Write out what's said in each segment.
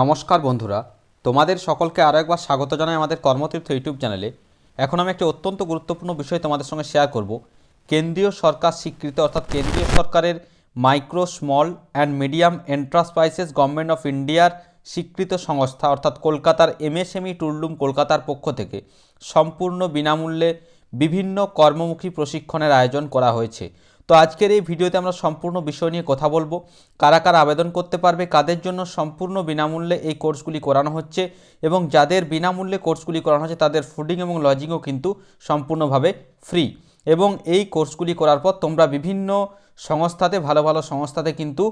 নমস্কার বন্ধুরা তোমাদের সকলকে আরও একবার স্বাগত জানাই আমাদের কর্মতীর্থ ইউটিউব চ্যানেলে এখন আমি একটি অত্যন্ত গুরুত্বপূর্ণ বিষয় তোমাদের সঙ্গে শেয়ার করব কেন্দ্রীয় সরকার স্বীকৃত অর্থাৎ কেন্দ্রীয় সরকারের micro small and medium enterprises government of ইন্ডিয়ার স্বীকৃত সংস্থা অর্থাৎ কলকাতার এমএসএমই টুললুম e কলকাতার পক্ষ থেকে সম্পূর্ণ বিনামূল্যে বিভিন্ন কর্মমুখী প্রশিক্ষণের আয়োজন করা হয়েছে তো আজকের এই ভিডিওতে আমরা সম্পূর্ণ বিষয় নিয়ে কথা বলবো কারা কারা আবেদন করতে পারবে কাদের জন্য সম্পূর্ণ বিনামূল্যে এই কোর্সগুলি করানো হচ্ছে এবং যাদের বিনামূল্যে কোর্সগুলি করানো হচ্ছে তাদের ফুডিং এবং লজিংও কিন্তু সম্পূর্ণভাবে ফ্রি এবং এই কোর্সগুলি করার পর তোমরা বিভিন্ন সংস্থাতে ভালো ভালো সংস্থাতে কিন্তু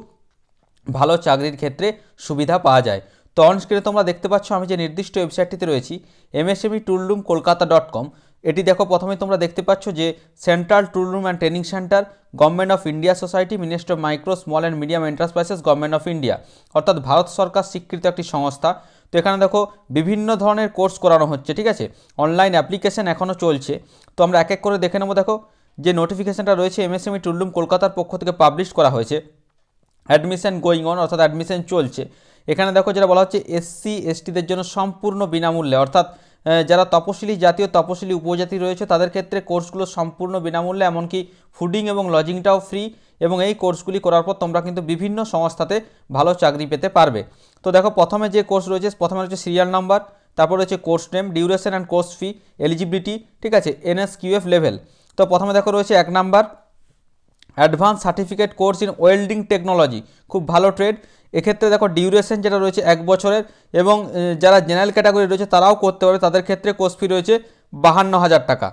ভালো চাকরির ক্ষেত্রে সুবিধা পাওয়া যায় তো অনস্ক্রিনে তোমরা দেখতে পাচ্ছ আমি যে নির্দিষ্ট ওয়েবসাইটটিতে রয়েছি MSME tool room Kolkata dot com এটি দেখো প্রথমে তোমরা দেখতে পাচ্ছ যে central tool room and training centre government of India society ministry of micro small and medium enterprises government of India অর্থাৎ ভারত সরকার স্বীকৃত একটি সংস্থা তো এখানে দেখো বিভিন্ন ধরনের কোর্স করানো হচ্ছে ঠিক আছে অনলাইন অ্যাপ্লিকেশান এখনও চলছে তো আমরা এক এক করে দেখে নেবো দেখো যে নোটিফিকেশানটা রয়েছে এমএসএমই টুলরুম কলকাতার পক্ষ থেকে পাবলিশ করা হয়েছে অ্যাডমিশন গোয়িং অন অর্থাৎ অ্যাডমিশন চলছে এখানে দেখো যেটা বলা হচ্ছে এসসি এসটিদের জন্য সম্পূর্ণ বিনামূল্যে অর্থাৎ যারা তপশিলি জাতীয় তপশিলি উপজাতি রয়েছে তাদের ক্ষেত্রে কোর্সগুলো সম্পূর্ণ বিনামূল্যে এমনকি ফুডিং এবং লজিংটাও ফ্রি এবং এই কোর্সগুলি করার পর তোমরা কিন্তু বিভিন্ন সংস্থাতে ভালো চাকরি পেতে পারবে তো দেখো প্রথমে যে কোর্স রয়েছে প্রথমে রয়েছে সিরিয়াল নাম্বার তারপর রয়েছে course name duration and course fee eligibility ঠিক আছে এনএসকিউএফ লেভেল তো প্রথমে দেখো রয়েছে এক number advance certificate course in welding technology খুব ভালো ট্রেড এক্ষেত্রে দেখো ডিউরেশন যেটা রয়েছে এক বছরের এবং যারা জেনারেল ক্যাটাগরি রয়েছে তারাও করতে পারবে তাদের ক্ষেত্রে কোর্স ফি রয়েছে বাহান্ন হাজার টাকা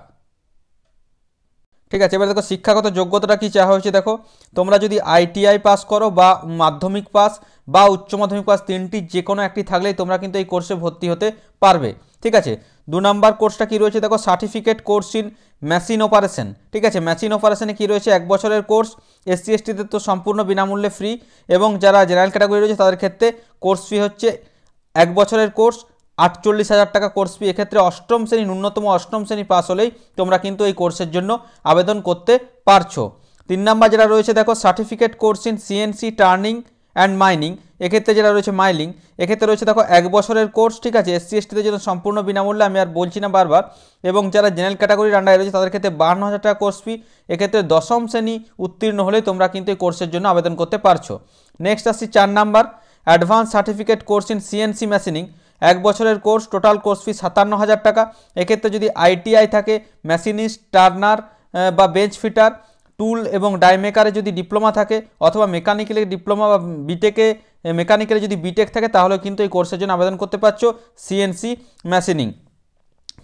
ঠিক আছে এবার দেখো শিক্ষাগত যোগ্যতাটা কি চাওয়া হয়েছে দেখো তোমরা যদি আইটিআই পাস করো বা মাধ্যমিক পাস বা উচ্চ মাধ্যমিক পাস তিনটি যে কোনো একটি থাকলেই তোমরা কিন্তু এই কোর্সে ভর্তি হতে পারবে ঠিক আছে দু নম্বর কোর্সটা কি রয়েছে দেখো certificate course in machine operation ঠিক আছে মেশিন অপারেশনে কি রয়েছে এক বছরের কোর্স এসসি এসটিতে তো সম্পূর্ণ বিনামূল্যে ফ্রি এবং যারা জেনারেল ক্যাটাগরি রয়েছে তাদের ক্ষেত্রে কোর্স ফি হচ্ছে এক বছরের কোর্স আটচল্লিশ হাজার টাকা কোর্স ফি এক্ষেত্রে অষ্টম শ্রেণী ন্যূনতম অষ্টম শ্রেণী পাস হলেই তোমরা কিন্তু এই কোর্সের জন্য আবেদন করতে পারছো তিন নাম্বার যেটা রয়েছে দেখো certificate course in CNC turning and মাইনিং এক্ষেত্রে যেটা রয়েছে মাইলিং এক্ষেত্রে রয়েছে দেখো এক বছরের কোর্স ঠিক আছে এসসি এসটিদের জন্য সম্পূর্ণ বিনামূল্যে আমি আর বলছি না বারবার এবং যারা জেনারেল ক্যাটাগরি আন্ডারে রয়েছে তাদের ক্ষেত্রে বান্ন হাজার টাকা কোর্স ফি এক্ষেত্রে দশম শ্রেণী উত্তীর্ণ হলে তোমরা কিন্তু এই কোর্সের জন্য আবেদন করতে পারছো নেক্সট আসছি চার number advance certificate course in CNC machining এক বছরের কোর্স টোটাল কোর্স ফি সাতান্ন হাজার টাকা এক্ষেত্রে যদি আইটিআই থাকে মেশিনিস্ট টার্নার বা বেঞ্চ ফিটার টুল এবং ডাইমেকারে যদি ডিপ্লোমা থাকে অথবা মেকানিক্যালের ডিপ্লোমা বা বিটেকে মেকানিক্যালে যদি বিটেক থাকে তাহলে কিন্তু এই কোর্সের জন্য আবেদন করতে পারছো সিএনসি মেশিনিং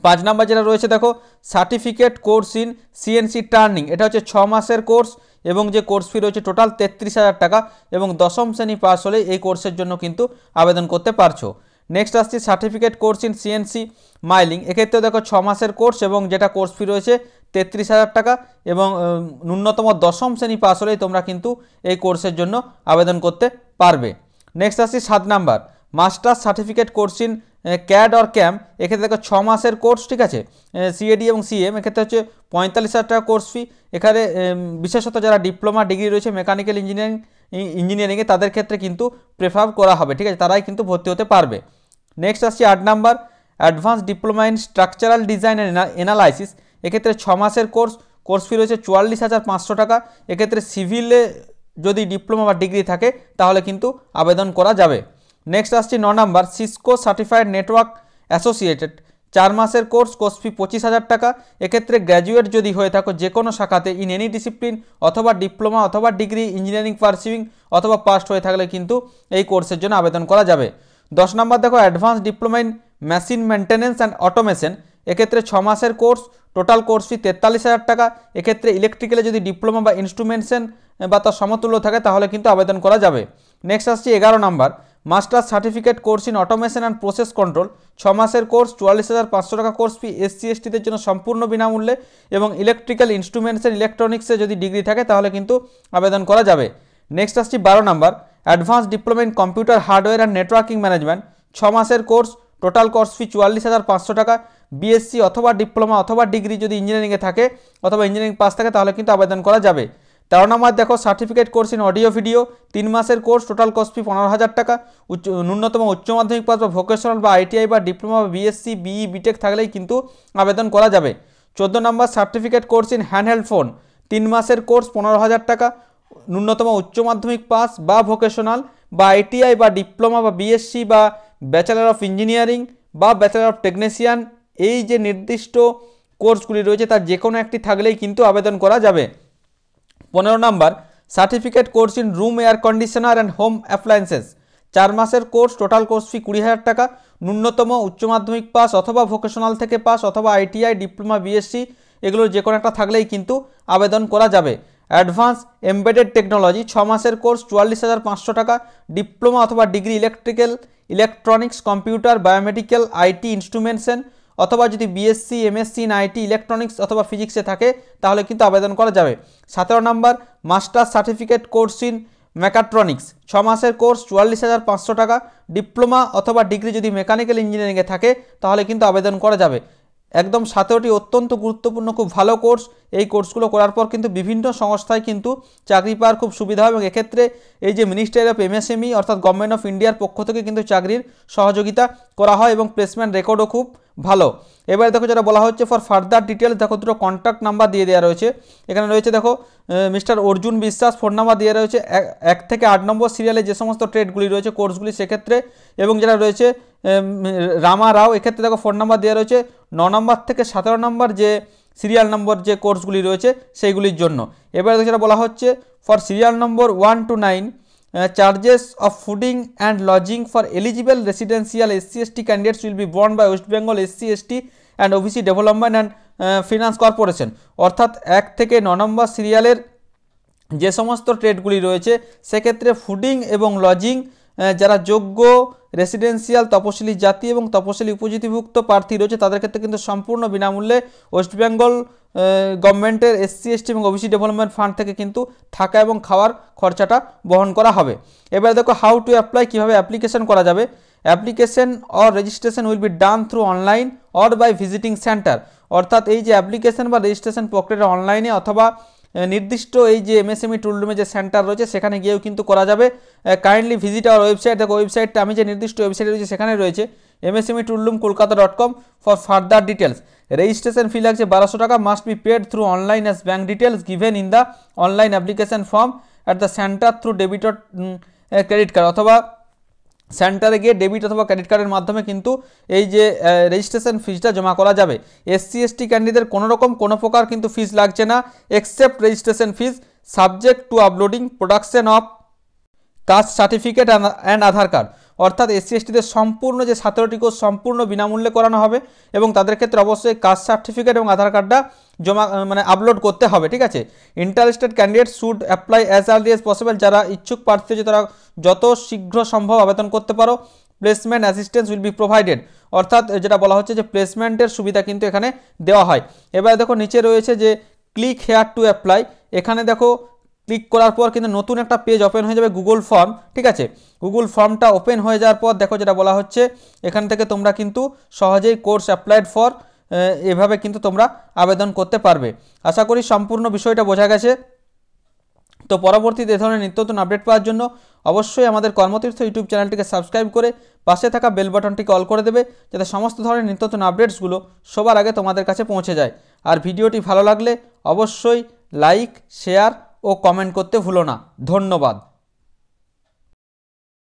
পাঁচ নাম্বার যেটা রয়েছে দেখো certificate course in CNC turning এটা হচ্ছে ছ মাসের কোর্স এবং যে কোর্স ফি রয়েছে টোটাল তেত্রিশ হাজার টাকা এবং দশম শ্রেণী পাস হলে এই কোর্সের জন্য কিন্তু আবেদন করতে পারছো নেক্সট আসছি certificate course in CNC milling এক্ষেত্রেও দেখো ছ মাসের কোর্স এবং যেটা কোর্স ফি রয়েছে তেত্রিশ হাজার টাকা এবং ন্যূনতম দশম শ্রেণী পাস হলেই তোমরা কিন্তু এই কোর্সের জন্য আবেদন করতে পারবে নেক্সট আসছি সাত number masters certificate course in CAD or ক্যাম্প এক্ষেত্রে দেখো ছ মাসের কোর্স ঠিক আছে সিএডি এবং সিএম এক্ষেত্রে হচ্ছে পঁয়তাল্লিশ হাজার টাকা কোর্স ফি এখানে বিশেষত যারা ডিপ্লোমা ডিগ্রি রয়েছে মেকানিক্যাল ইঞ্জিনিয়ারিং ইঞ্জিনিয়ারিংয়ে তাদের ক্ষেত্রে কিন্তু প্রেফার করা হবে ঠিক আছে তারাই কিন্তু ভর্তি হতে পারবে নেক্সট আসছে আট number advance diploma in structural design analysis analysis এক্ষেত্রে ছ মাসের কোর্স কোর্স ফি রয়েছে চুয়াল্লিশ হাজার পাঁচশো টাকা এক্ষেত্রে সিভিলে যদি ডিপ্লোমা বা ডিগ্রি থাকে তাহলে কিন্তু আবেদন করা যাবে নেক্সট আসছে ন number Cisco certified network associated চার মাসের কোর্স কোর্স ফি পঁচিশ হাজার টাকা এক্ষেত্রে গ্র্যাজুয়েট যদি হয়ে থাকো যে কোনো শাখাতে ইন এনি ডিসিপ্লিন অথবা ডিপ্লোমা অথবা ডিগ্রি ইঞ্জিনিয়ারিং পার্সিভিং অথবা পাস্ট হয়ে থাকলে কিন্তু এই কোর্সের জন্য আবেদন করা যাবে দশ নম্বর দেখো advance diploma in machine maintenance and automation এক্ষেত্রে ছ মাসের কোর্স টোটাল কোর্স ফি তেতাল্লিশ হাজার টাকা এক্ষেত্রে ইলেকট্রিক্যালে যদি ডিপ্লোমা বা ইনস্ট্রুমেন্টসেন বা তার সমতুল্য থাকে তাহলে কিন্তু আবেদন করা যাবে নেক্সট আসছি এগারো নম্বর masters certificate course in automation and process control ছ মাসের কোর্স চুয়াল্লিশ হাজার পাঁচশো টাকা কোর্স ফি এসসি এসটিদের জন্য সম্পূর্ণ বিনামূল্যে এবং ইলেকট্রিক্যাল ইনস্ট্রুমেন্টস অ্যান্ড ইলেকট্রনিক্সে যদি ডিগ্রি থাকে তাহলে কিন্তু আবেদন করা যাবে নেক্সট আসছি বারো number advance diploma in computer hardware and networking management ছ মাসের কোর্স টোটাল কোর্স ফি চুয়াল্লিশ হাজার পাঁচশো টাকা বিএসসি অথবা ডিপ্লোমা অথবা ডিগ্রি যদি ইঞ্জিনিয়ারিংয়ে থাকে অথবা ইঞ্জিনিয়ারিং পাস থাকে তাহলে কিন্তু আবেদন করা যাবে তেরো নম্বর দেখো certificate course in audio video তিন মাসের কোর্স টোটাল কোর্স ফি পনেরো হাজার টাকা উচ্চ ন্যূনতম উচ্চ মাধ্যমিক পাস বা ভোকেশনাল বা আইটিআই বা ডিপ্লোমা বা বিএসসি বিই বিটেক থাকলেই কিন্তু আবেদন করা যাবে চোদ্দো number certificate course in handheld phone তিন মাসের কোর্স পনেরো হাজার টাকা ন্যূনতম উচ্চ মাধ্যমিক পাস বা ভোকেশনাল বা আইটিআই বা ডিপ্লোমা বা বিএসসি বা ব্যাচেলার অফ ইঞ্জিনিয়ারিং বা ব্যাচেলার অফ টেকনিশিয়ান এই যে নির্দিষ্ট কোর্সগুলি রয়েছে তার যে কোনো একটি থাকলেই কিন্তু আবেদন করা যাবে পনেরো number certificate course in room air conditioner and home appliances চার মাসের কোর্স টোটাল কোর্স ফি কুড়ি হাজার টাকা ন্যূনতম উচ্চ মাধ্যমিক পাস অথবা ভোকেশনাল থেকে পাস অথবা আইটিআই ডিপ্লোমা বিএসসি এগুলোর যে কোনো একটা থাকলেই কিন্তু আবেদন করা যাবে অ্যাডভান্স এমবেডেড টেকনোলজি ছ মাসের কোর্স চুয়াল্লিশ হাজার পাঁচশো টাকা ডিপ্লোমা অথবা degree electrical electronics computer biomedical IT and অথবা যদি BSc MSc in IT electronics অথবা ফিজিক্সে থাকে তাহলে কিন্তু আবেদন করা যাবে সতেরো number master certificate course in mechatronics ছ মাসের কোর্স চুয়াল্লিশ হাজার পাঁচশো টাকা ডিপ্লোমা অথবা ডিগ্রি যদি মেকানিক্যাল ইঞ্জিনিয়ারিংয়ে থাকে তাহলে কিন্তু আবেদন করা যাবে একদম সতেরোটি অত্যন্ত গুরুত্বপূর্ণ খুব ভালো কোর্স এই কোর্সগুলো করার পর কিন্তু বিভিন্ন সংস্থায় কিন্তু চাকরি পাওয়ার খুব সুবিধা হবে এবং এক্ষেত্রে এই যে মিনিস্ট্রি অফ এমএসএমই অর্থাৎ গভর্নমেন্ট অফ ইন্ডিয়ার পক্ষ থেকে কিন্তু চাকরির সহযোগিতা করা হয় এবং প্লেসমেন্ট রেকর্ডও খুব ভালো এবারে দেখো যেটা বলা হচ্ছে ফর ফার্দার ডিটেলস দেখো দুটো কন্ট্যাক্ট নাম্বার দিয়ে দেওয়া রয়েছে এখানে রয়েছে দেখো মিস্টার অর্জুন বিশ্বাস ফোন নাম্বার দিয়ে রয়েছে এক থেকে আট নম্বর সিরিয়ালে যে সমস্ত ট্রেডগুলি রয়েছে কোর্সগুলি সেক্ষেত্রে এবং যারা রয়েছে রামা রাও এক্ষেত্রে দেখো ফোন নাম্বার দেওয়া রয়েছে ন নম্বর থেকে সতেরো নম্বর যে সিরিয়াল নম্বর যে কোর্সগুলি রয়েছে সেইগুলির জন্য এবারে যেটা বলা হচ্ছে for serial number one two nine charges of fooding and lodging for eligible residential SC ST candidates will be borne by West Bengal SC ST and OBC development and finance corporation অর্থাৎ এক থেকে ন নম্বর সিরিয়ালের যে সমস্ত ট্রেডগুলি রয়েছে সেক্ষেত্রে fooding এবং লজিং যারা যোগ্য রেসিডেন্সিয়াল তপশিলি জাতি এবং তপশিলি উপজাতিভুক্ত প্রার্থী রয়েছে তাদের ক্ষেত্রে কিন্তু সম্পূর্ণ বিনামূল্যে ওয়েস্টবেঙ্গল গভর্নমেন্টের এসসি এসটি এবং ওবিসি ডেভেলপমেন্ট ফান্ড থেকে কিন্তু থাকা এবং খাওয়ার খরচাটা বহন করা হবে এবারে দেখো হাউ টু অ্যাপ্লাই কীভাবে অ্যাপ্লিকেশন করা যাবে application or registration will be done through online or by visiting centre অর্থাৎ এই যে অ্যাপ্লিকেশন বা রেজিস্ট্রেশন প্রক্রিয়াটা অনলাইনে অথবা নির্দিষ্ট এই যে e এমএসএমই টুলরুমে যে সেন্টার রয়েছে সেখানে গিয়েও কিন্তু করা যাবে কাইন্ডলি ভিজিট আওয়ার ওয়েবসাইট দেখো ওয়েবসাইটটা আমি যে নির্দিষ্ট ওয়েবসাইট রয়েছে সেখানে রয়েছে MSME tool room Kolkata dot com for further details registration fee লাগছে বারোশো টাকা must be paid through online as bank details given in the online application form at the centre through debit credit card অথবা সেন্টারে গিয়ে debit অথবা credit কার্ডের মাধ্যমে কিন্তু এই যে রেজিস্ট্রেশন ফিজটা জমা করা যাবে এসসি এসটি ক্যান্ডিদের কোনোরকম কোনো প্রকার কিন্তু ফিজ লাগছে না except registration fees subject to uploading production of caste certificate and Aadhaar card অর্থাৎ এসসি এসটিদের সম্পূর্ণ যে ছাত্রটি কোর্স সম্পূর্ণ বিনামূল্যে করানো হবে এবং তাদের ক্ষেত্রে অবশ্যই কাস্ট সার্টিফিকেট এবং আধার কার্ডটা জমা মানে আপলোড করতে হবে ঠিক আছে interested candidate should apply as early as possible যারা ইচ্ছুক প্রার্থী যে তারা যত শীঘ্র সম্ভব আবেদন করতে পারো placement assistance will be provided অর্থাৎ যেটা বলা হচ্ছে যে প্লেসমেন্টের সুবিধা কিন্তু এখানে দেওয়া হয় এবার দেখো নিচে রয়েছে যে ক্লিক হেয়ার টু অ্যাপ্লাই এখানে দেখো ক্লিক করার পর কিন্তু নতুন একটা পেজ ওপেন হয়ে যাবে গুগল ফর্ম ঠিক আছে গুগল ফর্মটা ওপেন হয়ে যাওয়ার পর দেখো যেটা বলা হচ্ছে এখান থেকে তোমরা কিন্তু সহজেই কোর্স অ্যাপ্লাইড ফর এভাবে কিন্তু তোমরা আবেদন করতে পারবে আশা করি সম্পূর্ণ বিষয়টা বোঝা গেছে তো পরবর্তীতে এ ধরনের নিত্য নতুন আপডেট পাওয়ার জন্য অবশ্যই আমাদের কর্মতীর্থ ইউটিউব চ্যানেলটিকে সাবস্ক্রাইব করে পাশে থাকা বেল বাটনটিকে অল করে দেবে যাতে সমস্ত ধরনের নিত্য নতুন আপডেটসগুলো সবার আগে তোমাদের কাছে পৌঁছে যায় আর ভিডিওটি ভালো লাগলে অবশ্যই লাইক শেয়ার ও কমেন্ট করতে ভুলো না ধন্যবাদ